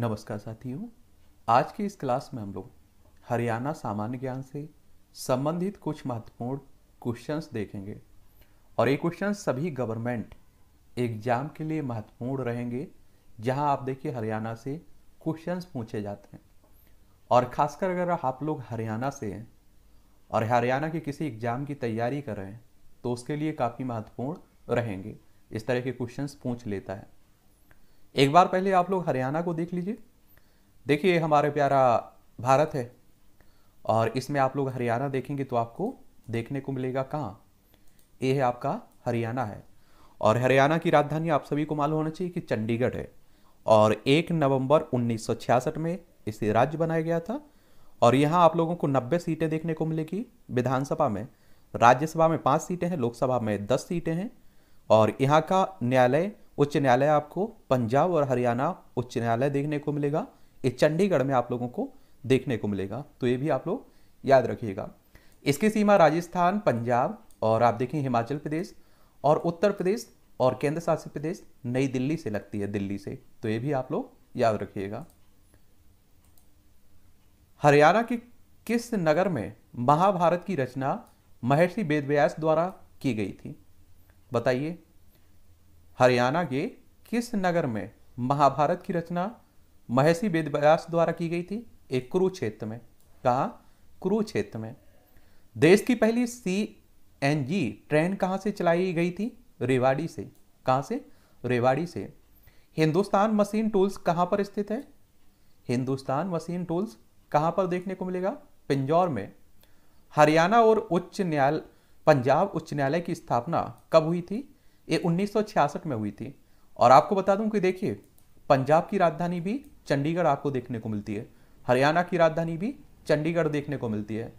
नमस्कार साथियों आज की इस क्लास में हम लोग हरियाणा सामान्य ज्ञान से संबंधित कुछ महत्वपूर्ण क्वेश्चंस देखेंगे और ये क्वेश्चन सभी गवर्नमेंट एग्जाम के लिए महत्वपूर्ण रहेंगे जहां आप देखिए हरियाणा से क्वेश्चंस पूछे जाते हैं और खासकर अगर आप लोग हरियाणा से हैं और हरियाणा के किसी एग्जाम की तैयारी कर रहे हैं तो उसके लिए काफ़ी महत्वपूर्ण रहेंगे इस तरह के क्वेश्चंस पूछ लेता है एक बार पहले आप लोग हरियाणा को देख लीजिए देखिए हमारे प्यारा भारत है और इसमें आप लोग हरियाणा देखेंगे तो आपको देखने को मिलेगा कहाँ ये है आपका हरियाणा है और हरियाणा की राजधानी आप सभी को मालूम होना चाहिए कि चंडीगढ़ है और एक नवंबर 1966 में इसे राज्य बनाया गया था और यहाँ आप लोगों को 90 सीटें देखने को मिलेगी विधानसभा में राज्यसभा में पाँच सीटें हैं लोकसभा में दस सीटें हैं और यहाँ का न्यायालय उच्च न्यायालय आपको पंजाब और हरियाणा उच्च न्यायालय देखने को मिलेगा ये चंडीगढ़ में आप लोगों को देखने को मिलेगा तो ये भी आप लोग याद रखिएगा इसकी सीमा राजस्थान पंजाब और आप देखें हिमाचल प्रदेश और उत्तर प्रदेश और केंद्र शासित प्रदेश नई दिल्ली से लगती है दिल्ली से तो ये भी आप लोग याद रखिएगा हरियाणा के किस नगर में महाभारत की रचना महर्षि वेदव्यास द्वारा की गई थी बताइए हरियाणा के किस नगर में महाभारत की रचना महर्षि वेदव्यास द्वारा की गई थी एक कुरुक्षेत्र में कहा कुरुक्षेत्र में देश की पहली सी एन जी ट्रेन कहाँ से चलाई गई थी रेवाड़ी से कहाँ से रेवाड़ी से हिंदुस्तान मशीन टूल्स कहाँ पर स्थित है हिंदुस्तान मशीन टूल्स कहाँ पर देखने को मिलेगा पिंजौर में हरियाणा और उच्च न्यायालय पंजाब उच्च न्यायालय की स्थापना कब हुई थी ये 1966 में हुई थी और आपको बता दूं कि देखिए पंजाब की राजधानी भी चंडीगढ़ आपको देखने को मिलती है हरियाणा की राजधानी भी चंडीगढ़ देखने को मिलती है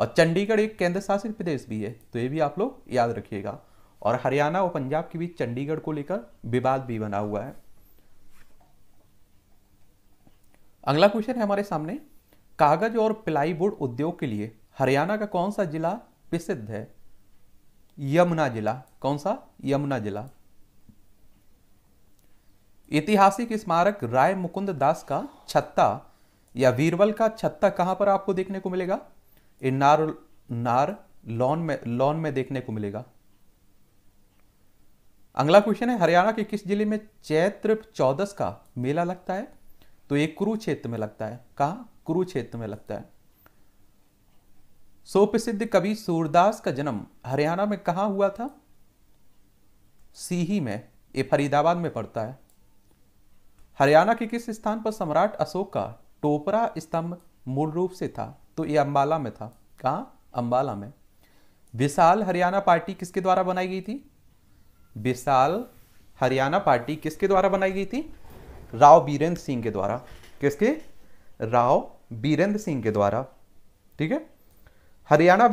और चंडीगढ़ एक केंद्र शासित प्रदेश भी है तो ये भी आप लोग याद रखिएगा और हरियाणा और पंजाब के बीच चंडीगढ़ को लेकर विवाद भी बना हुआ है अगला क्वेश्चन है हमारे सामने कागज और प्लाईवुड उद्योग के लिए हरियाणा का कौन सा जिला प्रसिद्ध है यमुना जिला कौन सा यमुना जिला ऐतिहासिक स्मारक राय मुकुंद दास का छत्ता या वीरवल का छत्ता कहां पर आपको देखने को मिलेगा नार नार लॉन में लॉन में देखने को मिलेगा अगला क्वेश्चन है हरियाणा के किस जिले में चैत्र चौदस का मेला लगता है तो ये कुरुक्षेत्र में लगता है कहा कुरुक्षेत्र में लगता है सोपसिद्ध कवि सूरदास का जन्म हरियाणा में कहा हुआ था सीही में ये फरीदाबाद में पड़ता है हरियाणा के किस स्थान पर सम्राट अशोक का टोपरा स्तंभ मूल रूप से था तो ये अंबाला में था कहा अंबाला में विशाल हरियाणा पार्टी किसके द्वारा बनाई गई थी विशाल हरियाणा पार्टी किसके द्वारा बनाई गई थी राव बीरेंद्र सिंह के द्वारा किसके राव बीरेंद्र सिंह के द्वारा ठीक है हरियाणा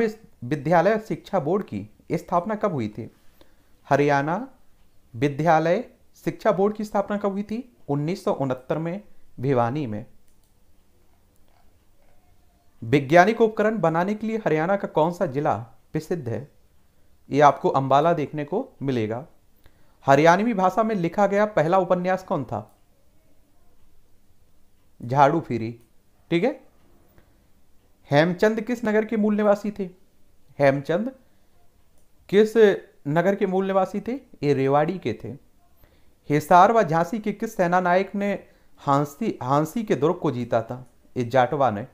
विद्यालय शिक्षा बोर्ड की स्थापना कब हुई थी हरियाणा विद्यालय शिक्षा बोर्ड की स्थापना कब हुई थी उन्नीस में भिवानी में वैज्ञानिक उपकरण बनाने के लिए हरियाणा का कौन सा जिला प्रसिद्ध है ये आपको अंबाला देखने को मिलेगा हरियाणवी भाषा में लिखा गया पहला उपन्यास कौन था झाड़ू फिरी ठीक है हेमचंद किस नगर के मूल निवासी थे हेमचंद किस नगर के मूल निवासी थे ये रेवाड़ी के थे हिसार व झांसी के किस सेना नायक ने हांसी हांसी के दुर्ग को जीता था ये जाटवा ने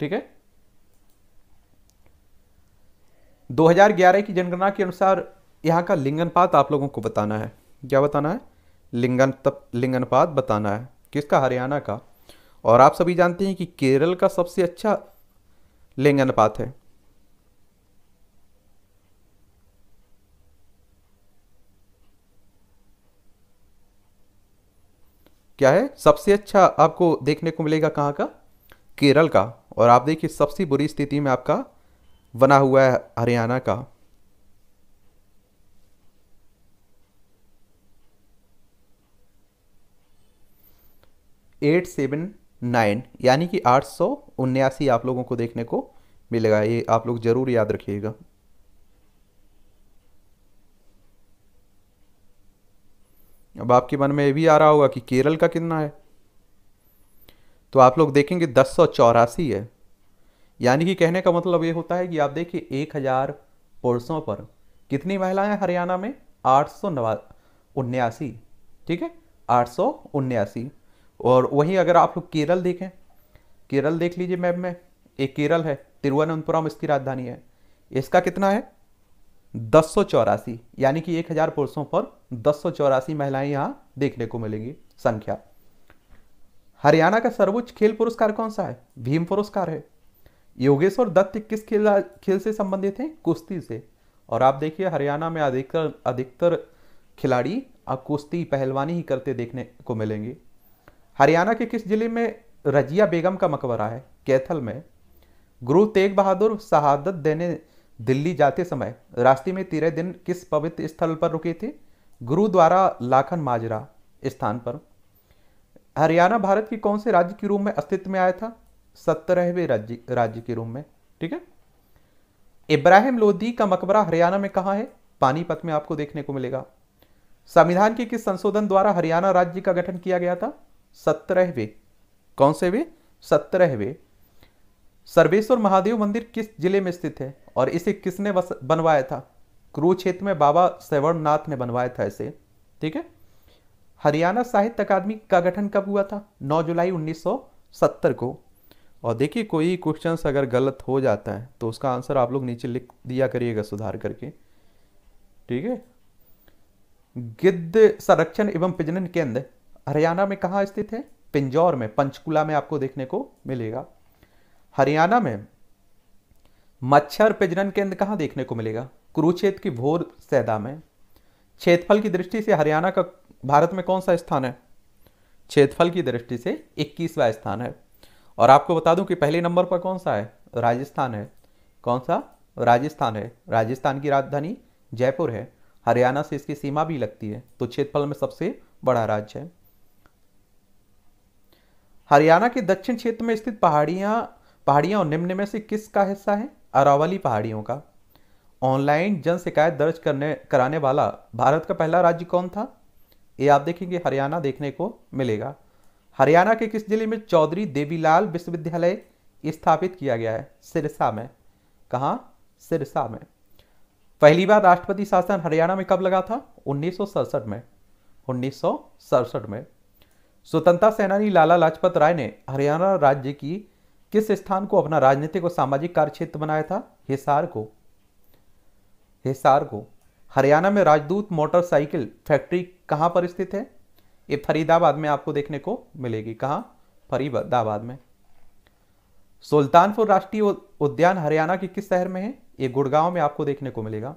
ठीक है 2011 की जनगणना के अनुसार यहाँ का लिंगनपात आप लोगों को बताना है क्या बताना है लिंगन तप लिंगनपात बताना है किसका हरियाणा का और आप सभी जानते हैं कि केरल का सबसे अच्छा लिंग अनुपात है क्या है सबसे अच्छा आपको देखने को मिलेगा कहां का केरल का और आप देखिए सबसे बुरी स्थिति में आपका बना हुआ है हरियाणा का एट सेवन नाइन यानी कि आठ सौ उन्यासी आप लोगों को देखने को मिलेगा ये आप लोग ज़रूर याद रखिएगा अब आपके मन में ये भी आ रहा होगा कि केरल का कितना है तो आप लोग देखेंगे दस सौ चौरासी है यानी कि कहने का मतलब ये होता है कि आप देखिए एक हज़ार पुरुषों पर कितनी महिलाएं हरियाणा में आठ सौ नवा उन्यासी ठीक है आठ सौ उन्यासी और वहीं अगर आप लोग केरल देखें केरल देख लीजिए मैप में एक केरल है तिरुवनंतपुरम इसकी राजधानी है इसका कितना है दस यानी कि एक हज़ार पुरुषों पर दस महिलाएं यहाँ देखने को मिलेंगी संख्या हरियाणा का सर्वोच्च खेल पुरस्कार कौन सा है भीम पुरस्कार है योगेश्वर दत्त किस खेल खेल से संबंधित हैं कुश्ती से और आप देखिए हरियाणा में अधिकतर अधिकतर खिलाड़ी अब कुश्ती पहलवानी ही करते देखने को मिलेंगे हरियाणा के किस जिले में रजिया बेगम का मकबरा है कैथल में गुरु तेग बहादुर शहादत देने दिल्ली जाते समय रास्ते में तेरह दिन किस पवित्र स्थल पर रुके थे गुरुद्वारा लाखन माजरा स्थान पर हरियाणा भारत के कौन से राज्य के रूप में अस्तित्व में आया था सत्रहवें राज्य राज्य के रूप में ठीक है इब्राहिम लोधी का मकबरा हरियाणा में कहा है पानीपत में आपको देखने को मिलेगा संविधान के किस संशोधन द्वारा हरियाणा राज्य का गठन किया गया था सत्रहवे कौन से वे सत्रहवे सर्वेश्वर महादेव मंदिर किस जिले में स्थित है और इसे किसने बनवाया था कुरुक्षेत्र में बाबा सेवर्णनाथ ने बनवाया था इसे ठीक है हरियाणा साहित्य अकादमी का गठन कब हुआ था 9 जुलाई 1970 को और देखिए कोई क्वेश्चन अगर गलत हो जाता है तो उसका आंसर आप लोग नीचे लिख दिया करिएगा सुधार करके ठीक है गिद्ध संरक्षण एवं प्रजनन केंद्र हरियाणा में कहाँ स्थित है पिंजौर में पंचकुला में आपको देखने को मिलेगा हरियाणा में मच्छर प्रजनन केंद्र कहाँ देखने को मिलेगा कुरुक्षेत्र की भोर सैदा में क्षेत्रफल की दृष्टि से हरियाणा का भारत में कौन सा स्थान है क्षेत्रफल की दृष्टि से इक्कीसवा स्थान है और आपको बता दूं कि पहले नंबर पर कौन सा है राजस्थान है कौन सा राजस्थान है राजस्थान की राजधानी जयपुर है हरियाणा से इसकी सीमा भी लगती है तो क्षेत्रफल में सबसे बड़ा राज्य है हरियाणा के दक्षिण क्षेत्र में स्थित पहाड़ियां पहाड़ियां और निम्न में से किस का हिस्सा है अरावली पहाड़ियों का ऑनलाइन जन शिकायत दर्ज करने कराने वाला भारत का पहला राज्य कौन था ये आप देखेंगे हरियाणा देखने को मिलेगा हरियाणा के किस जिले में चौधरी देवीलाल विश्वविद्यालय स्थापित किया गया है सिरसा में कहा सिरसा में पहली बार राष्ट्रपति शासन हरियाणा में कब लगा था उन्नीस में उन्नीस में स्वतंत्रता सेनानी लाला लाजपत राय ने हरियाणा राज्य की किस स्थान को अपना राजनीतिक और सामाजिक कार्य क्षेत्र बनाया था हिसार को हिसार को हरियाणा में राजदूत मोटरसाइकिल फैक्ट्री कहां पर स्थित है ये फरीदाबाद में आपको देखने को मिलेगी कहा फरीदाबाद में सुल्तानपुर राष्ट्रीय उद्यान हरियाणा के किस शहर में है ये गुड़गांव में आपको देखने को मिलेगा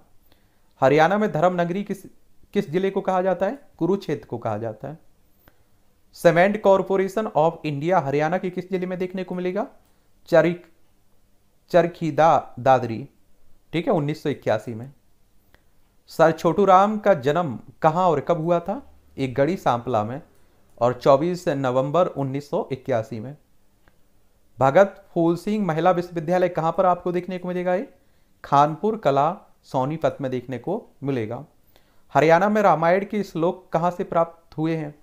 हरियाणा में धर्मनगरी किस किस जिले को कहा जाता है कुरुक्षेत्र को कहा जाता है Cement Corporation of India Haryana के किस जिले में देखने को मिलेगा चरिक चरखीदा दादरी ठीक है उन्नीस में सर छोटू राम का जन्म कहाँ और कब हुआ था एक गढ़ी सांपला में और 24 नवंबर 1981 में भगत फूल सिंह महिला विश्वविद्यालय कहाँ पर आपको देखने को मिलेगा ये खानपुर कला सोनीपत में देखने को मिलेगा हरियाणा में रामायण के श्लोक कहाँ से प्राप्त हुए हैं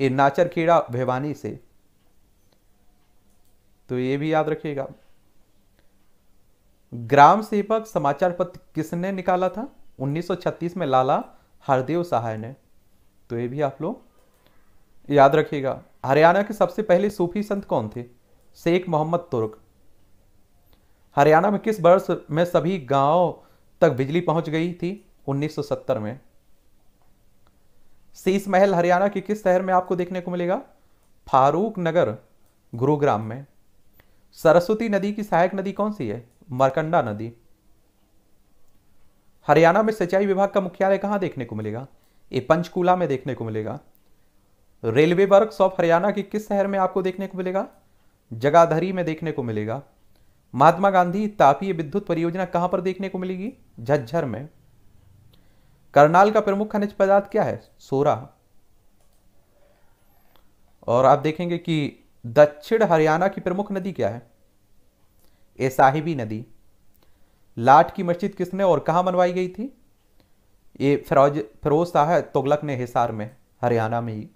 ये नाचर कीड़ा भिवानी से तो ये भी याद रखिएगा ग्राम सेवक समाचार पत्र किसने निकाला था 1936 में लाला हरदेव सहाय ने तो ये भी आप लोग याद रखिएगा हरियाणा के सबसे पहले सूफी संत कौन थे शेख मोहम्मद तुर्क हरियाणा में किस वर्ष में सभी गांव तक बिजली पहुंच गई थी 1970 में शीश महल हरियाणा के किस शहर में आपको देखने को मिलेगा फारूक नगर गुरुग्राम में सरस्वती नदी की सहायक नदी कौन सी है मरकंडा नदी हरियाणा में सिंचाई विभाग का मुख्यालय कहां देखने को मिलेगा ये पंचकूला में देखने को मिलेगा रेलवे वर्क ऑफ हरियाणा के किस शहर में आपको देखने को मिलेगा जगाधरी में देखने को मिलेगा महात्मा गांधी तापीय विद्युत परियोजना कहां पर देखने को मिलेगी झज्जर में करनाल का प्रमुख खनिज पदार्थ क्या है सोरा और आप देखेंगे कि दक्षिण हरियाणा की प्रमुख नदी क्या है ए साहिबी नदी लाट की मस्जिद किसने और कहां बनवाई गई थी ये फिरोज फिरोज शाह तुगलक ने हिसार में हरियाणा में ही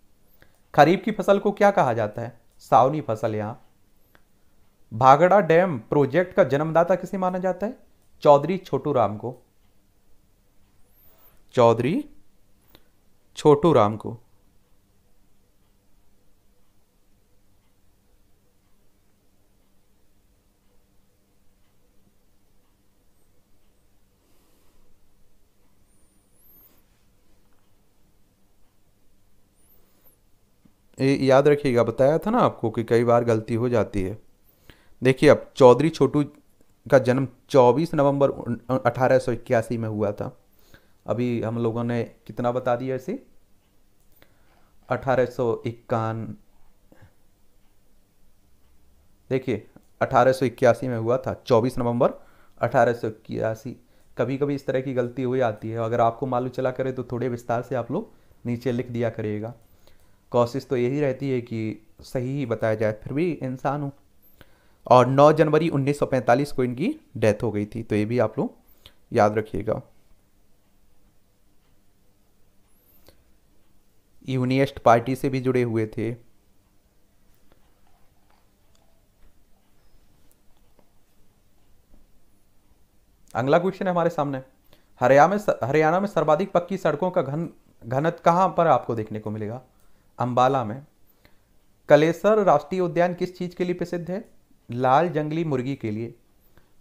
खरीफ की फसल को क्या कहा जाता है सावनी फसल यहां भागड़ा डैम प्रोजेक्ट का जन्मदाता किसे माना जाता है चौधरी छोटू राम को चौधरी छोटू राम को याद रखिएगा बताया था ना आपको कि कई बार गलती हो जाती है देखिए अब चौधरी छोटू का जन्म 24 नवंबर अठारह में हुआ था अभी हम लोगों ने कितना बता दिया इसे अठारह सौ इक्यान देखिए अठारह सौ इक्यासी में हुआ था चौबीस नवंबर अठारह सौ इक्यासी कभी कभी इस तरह की गलती हुई आती है अगर आपको मालूम चला करे तो थोड़े विस्तार से आप लोग नीचे लिख दिया करिएगा कोशिश तो यही रहती है कि सही ही बताया जाए फिर भी इंसान हूँ और 9 जनवरी 1945 को इनकी डेथ हो गई थी तो ये भी आप लोग याद रखिएगा यूनियस्ट पार्टी से भी जुड़े हुए थे अगला क्वेश्चन है हमारे सामने हरियाणा में हरियाणा में सर्वाधिक पक्की सड़कों का घन घनत कहां पर आपको देखने को मिलेगा अंबाला में कलेसर राष्ट्रीय उद्यान किस चीज़ के लिए प्रसिद्ध है लाल जंगली मुर्गी के लिए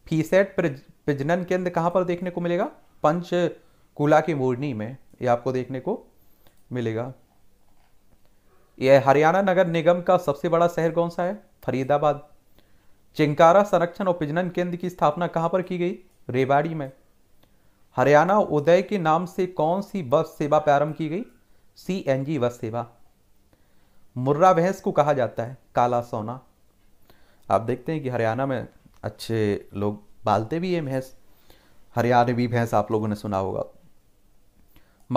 फीसेट प्रजनन केंद्र कहां पर देखने को मिलेगा पंचकूला की मोरनी में ये आपको देखने को मिलेगा यह हरियाणा नगर निगम का सबसे बड़ा शहर कौन सा है फरीदाबाद चिंकारा संरक्षण और प्रजनन केंद्र की स्थापना कहां पर की गई रेवाड़ी में हरियाणा उदय के नाम से कौन सी बस सेवा प्रारंभ की गई सीएनजी बस सेवा मुर्रा भैंस को कहा जाता है काला सोना आप देखते हैं कि हरियाणा में अच्छे लोग पालते भी है भैंस हरियाणवी भैंस आप लोगों ने सुना होगा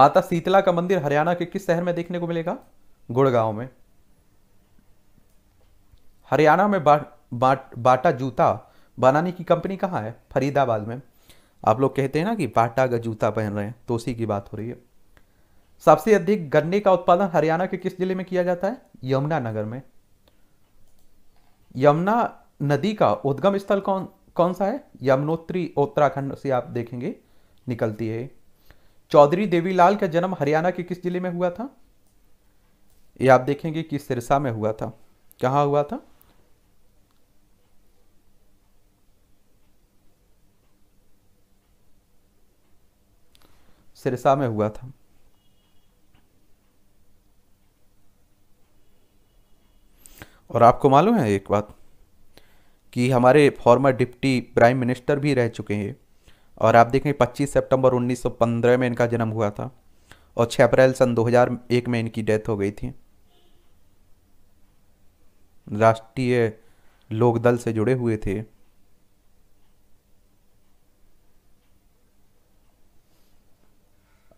माता शीतला का मंदिर हरियाणा के किस शहर में देखने को मिलेगा गुड़गांव में हरियाणा में बा, बा, बाटा जूता बनाने की कंपनी कहाँ है फरीदाबाद में आप लोग कहते हैं ना कि बाटा का जूता पहन रहे हैं तो उसी की बात हो रही है सबसे अधिक गन्ने का उत्पादन हरियाणा के किस जिले में किया जाता है यमुनानगर में यमुना नदी का उद्गम स्थल कौन कौन सा है यमुनोत्री उत्तराखंड से आप देखेंगे निकलती है चौधरी देवीलाल का जन्म हरियाणा के किस जिले में हुआ था ये आप देखेंगे कि सिरसा में हुआ था कहाँ हुआ था सिरसा में हुआ था और आपको मालूम है एक बात कि हमारे फॉर्मर डिप्टी प्राइम मिनिस्टर भी रह चुके हैं और आप देखें 25 सितंबर 1915 में इनका जन्म हुआ था और 6 अप्रैल सन 2001 में इनकी डेथ हो गई थी राष्ट्रीय लोकदल से जुड़े हुए थे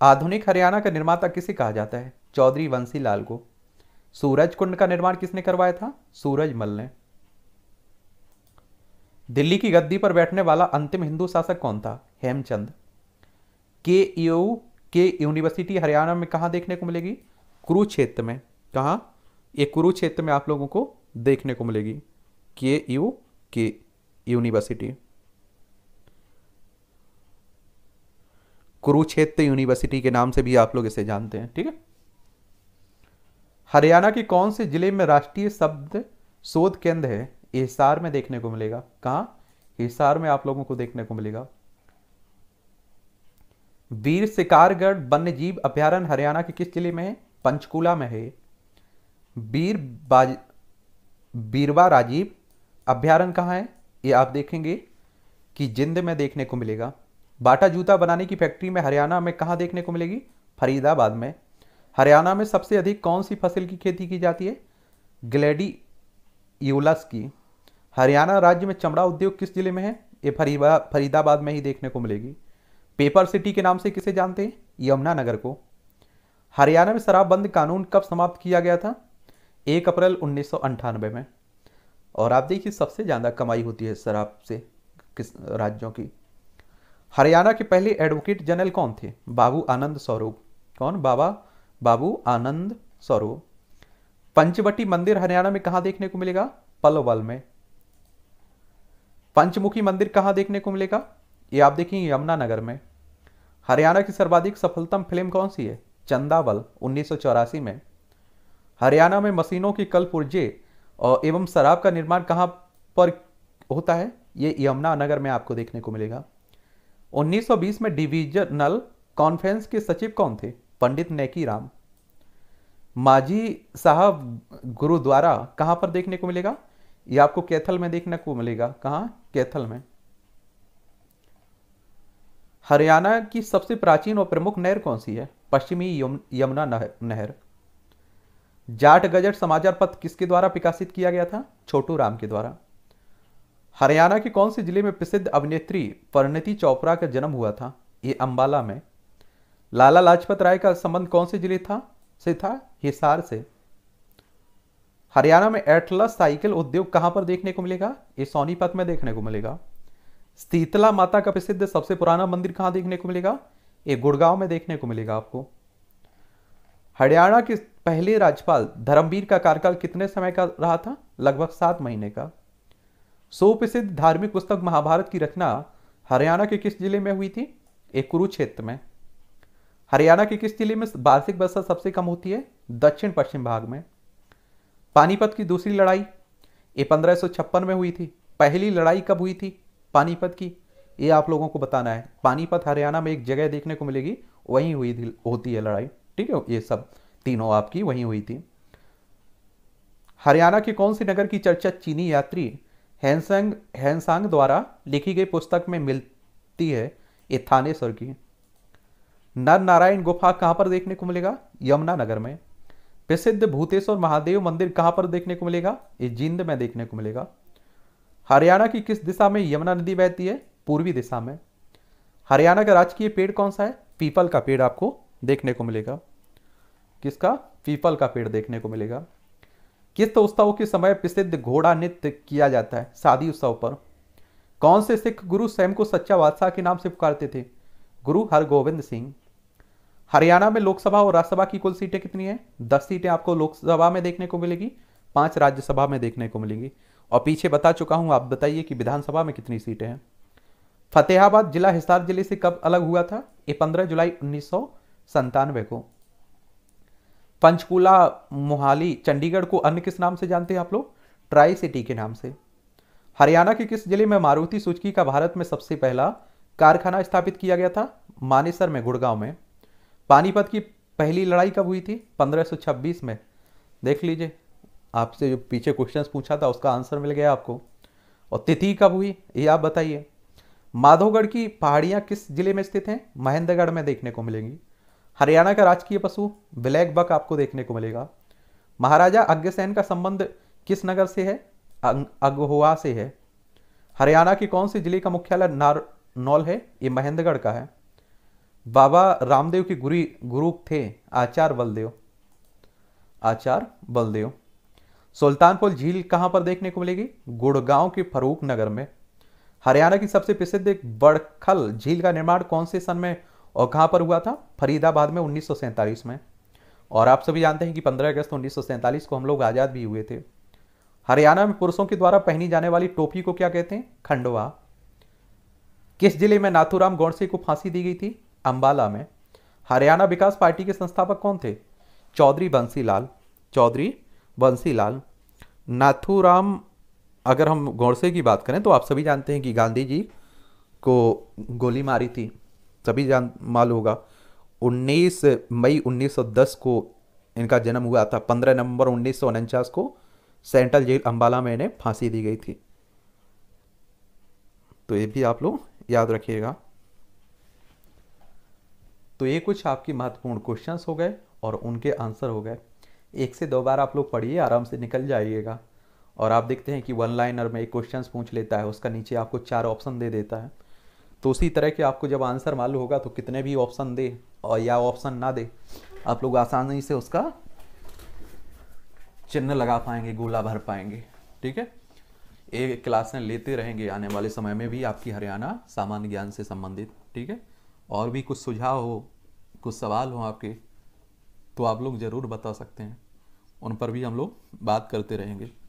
आधुनिक हरियाणा का निर्माता किसे कहा जाता है चौधरी वंशी लाल को सूरज कुंड का निर्माण किसने करवाया था सूरज मल ने दिल्ली की गद्दी पर बैठने वाला अंतिम हिंदू शासक कौन था हेमचंद के यू के यूनिवर्सिटी हरियाणा में कहा देखने को मिलेगी कुरुक्षेत्र में कहा ये कुरुक्षेत्र में आप लोगों को देखने को मिलेगी के यू के यूनिवर्सिटी कुरुक्षेत्र यूनिवर्सिटी के नाम से भी आप लोग इसे जानते हैं ठीक है हरियाणा के कौन से जिले में राष्ट्रीय शब्द शोध केंद्र है हिसार में देखने को मिलेगा कहा हिसार में आप लोगों को देखने को मिलेगा वीर शिकारगढ़ वन्य जीव अभ्यारण्य हरियाणा के किस जिले में है पंचकूला में है वीर बाज बीरवा राजीव अभ्यारण कहाँ है ये आप देखेंगे कि जिंद में देखने को मिलेगा बाटा जूता बनाने की फैक्ट्री में हरियाणा में कहाँ देखने को मिलेगी फरीदाबाद में हरियाणा में सबसे अधिक कौन सी फसल की खेती की जाती है ग्लेडी यूलस की हरियाणा राज्य में चमड़ा उद्योग किस जिले में है ये फरीदाबाद में ही देखने को मिलेगी पेपर सिटी के नाम से किसे जानते हैं यमुनानगर को हरियाणा में शराबबंद कानून कब समाप्त किया गया था एक अप्रैल उन्नीस में और आप देखिए सबसे ज़्यादा कमाई होती है शराब से किस राज्यों की हरियाणा के पहले एडवोकेट जनरल कौन थे बाबू आनंद स्वरूप कौन बाबा बाबू आनंद स्वरूप पंचवटी मंदिर हरियाणा में कहा देखने को मिलेगा पलवल में पंचमुखी मंदिर कहाँ देखने को मिलेगा ये आप देखेंगे यमुनानगर में हरियाणा की सर्वाधिक सफलतम फिल्म कौन सी है चंदावल उन्नीस में हरियाणा में मशीनों की कल पुर्जे एवं शराब का निर्माण कहाँ पर होता है ये यमुना नगर में आपको देखने को मिलेगा 1920 में डिविजनल कॉन्फ्रेंस के सचिव कौन थे पंडित नेकी राम माझी साहब गुरुद्वारा कहाँ पर देखने को मिलेगा ये आपको कैथल में देखने को मिलेगा कहाँ कैथल में हरियाणा की सबसे प्राचीन और प्रमुख नहर कौन सी है पश्चिमी यमुना नहर जाट गजट समाचार पत्र किसके द्वारा प्रकाशित किया गया था छोटू राम के द्वारा हरियाणा के कौन से जिले में प्रसिद्ध अभिनेत्री परिणति चोपड़ा का जन्म हुआ था ये अंबाला में लाला लाजपत राय का संबंध कौन से जिले था से था हिसार से हरियाणा में एटलस साइकिल उद्योग कहां पर देखने को मिलेगा ये सोनीपत में देखने को मिलेगा शीतला माता का प्रसिद्ध सबसे पुराना मंदिर कहां देखने को मिलेगा ये गुड़गांव में देखने को मिलेगा आपको हरियाणा के पहले राज्यपाल धर्मवीर का कार्यकाल कितने समय का रहा था लगभग सात महीने का सुप्रसिद्ध धार्मिक पुस्तक महाभारत की रचना हरियाणा के किस जिले में हुई थी एक कुरुक्षेत्र में हरियाणा के किस जिले में वार्षिक वर्षा सबसे कम होती है दक्षिण पश्चिम भाग में पानीपत की दूसरी लड़ाई ये पंद्रह में हुई थी पहली लड़ाई कब हुई थी पानीपत की ये आप लोगों को बताना है पानीपत हरियाणा में एक जगह देखने को मिलेगी वहीं हुई होती है लड़ाई ठीक है ये सब तीनों आपकी वहीं हुई थी हरियाणा के कौन से नगर की चर्चा चीनी यात्री हैंसंग हैंसांग द्वारा लिखी गई पुस्तक में मिलती है ये थानेसर की नर नारायण गुफा कहां पर देखने को मिलेगा यमुना नगर में प्रसिद्ध भूतेश्वर महादेव मंदिर कहां पर देखने को मिलेगा ये जिंद में देखने को मिलेगा हरियाणा की किस दिशा में यमुना नदी बहती है पूर्वी दिशा में हरियाणा का राजकीय पेड़ कौन सा है पीपल का पेड़ आपको देखने को मिलेगा किसका पीपल का पेड़ देखने को मिलेगा किस उत्सव के समय प्रसिद्ध घोड़ा नृत्य किया जाता है शादी उत्सव पर कौन से सिख गुरु स्वयं को सच्चा बादशाह के नाम से पुकारते थे गुरु हरगोविंद सिंह हरियाणा में लोकसभा और राज्यसभा की कुल सीटें कितनी है दस सीटें आपको लोकसभा में देखने को मिलेगी पांच राज्यसभा में देखने को मिलेंगी और पीछे बता चुका हूं आप बताइए कि विधानसभा में कितनी सीटें हैं फतेहाबाद जिला हिसार जिले से कब अलग हुआ था ये पंद्रह जुलाई उन्नीस को पंचकूला मोहाली चंडीगढ़ को अन्य किस नाम से जानते हैं आप लोग ट्राई सिटी के नाम से हरियाणा के किस जिले में मारुति सुचकी का भारत में सबसे पहला कारखाना स्थापित किया गया था मानेसर में गुड़गांव में पानीपत की पहली लड़ाई कब हुई थी 1526 में देख लीजिए आपसे जो पीछे क्वेश्चंस पूछा था उसका आंसर मिल गया आपको और तिथि कब हुई ये आप बताइए माधोगढ़ की पहाड़ियाँ किस जिले में स्थित हैं महेंद्रगढ़ में देखने को मिलेंगी हरियाणा का राजकीय पशु ब्लैक बक आपको देखने को मिलेगा महाराजा अग्रसेन का संबंध किस नगर से है अं- अगहुआ से है हरियाणा के कौन से जिले का मुख्यालय नारनौल है ये महेंद्रगढ़ का है बाबा रामदेव के गुरु गुरु थे आचार्य बलदेव आचार्य बलदेव सुल्तानपुर झील कहां पर देखने को मिलेगी गुड़गांव के फरूक नगर में हरियाणा की सबसे प्रसिद्ध बड़खल झील का निर्माण कौन से सन में और कहां पर हुआ था फरीदाबाद में उन्नीस में और आप सभी जानते हैं कि 15 अगस्त उन्नीस को हम लोग आज़ाद भी हुए थे हरियाणा में पुरुषों के द्वारा पहनी जाने वाली टोपी को क्या कहते हैं खंडवा किस जिले में नाथूराम गौडसे को फांसी दी गई थी अंबाला में हरियाणा विकास पार्टी के संस्थापक कौन थे चौधरी बंसीलाल चौधरी बंसीलाल नाथूराम अगर हम गौडसे की बात करें तो आप सभी जानते हैं कि गांधी जी को गोली मारी थी सभी जान माल होगा 19 मई 1910 को इनका जन्म हुआ था 15 नवंबर उन्नीस को सेंट्रल जेल अंबाला में इन्हें फांसी दी गई थी तो ये भी आप लोग याद रखिएगा तो ये कुछ आपकी महत्वपूर्ण क्वेश्चंस हो गए और उनके आंसर हो गए एक से दो बार आप लोग पढ़िए आराम से निकल जाइएगा और आप देखते हैं कि वन लाइनर में एक क्वेश्चंस पूछ लेता है उसका नीचे आपको चार ऑप्शन दे देता है तो उसी तरह के आपको जब आंसर मालूम होगा तो कितने भी ऑप्शन दे और या ऑप्शन ना दे आप लोग आसानी से उसका चिन्ह लगा पाएंगे गोला भर पाएंगे ठीक है एक क्लास में लेते रहेंगे आने वाले समय में भी आपकी हरियाणा सामान्य ज्ञान से संबंधित ठीक है और भी कुछ सुझाव हो कुछ सवाल हो आपके तो आप लोग ज़रूर बता सकते हैं उन पर भी हम लोग बात करते रहेंगे